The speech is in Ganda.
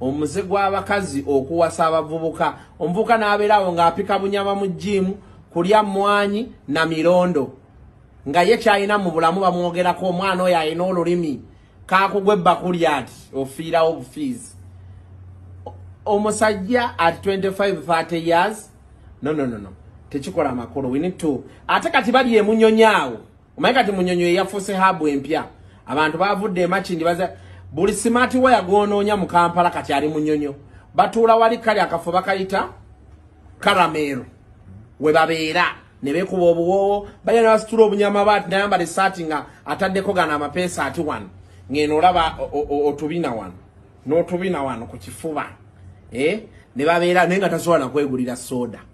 omuze gw'abakazi okuwasa abavubuka omuvubuka n'abeeraawo ng'apika bunyama mu jjiimu kulya mwanyi na mirondo nga ye kyalina mu bulamu bamwogerako omwana oyo alina olulimi kakugwa ebbakuli ati ofiirawo bufiizi omusajja at 25 years nonono no. tekikola makulu winito ate kati bali emunyonyi awo omanye kati munyonyi eyafuuse habu empya abantu bavudde emakindi baza buli simatiwa yagwonoonya mu kampala kati ali munyonyo batuula wali kali akafo bakayita karameru we babeera ne beekuba obuwoowo balina ne basitula obunyama bati nayambala esaati nga ataddeko gana amapeesa ati wano ngeno olaba otubina wano n'otubina wano ku kifuba eh? ne babeera naye nga tasobola nakwegulira soda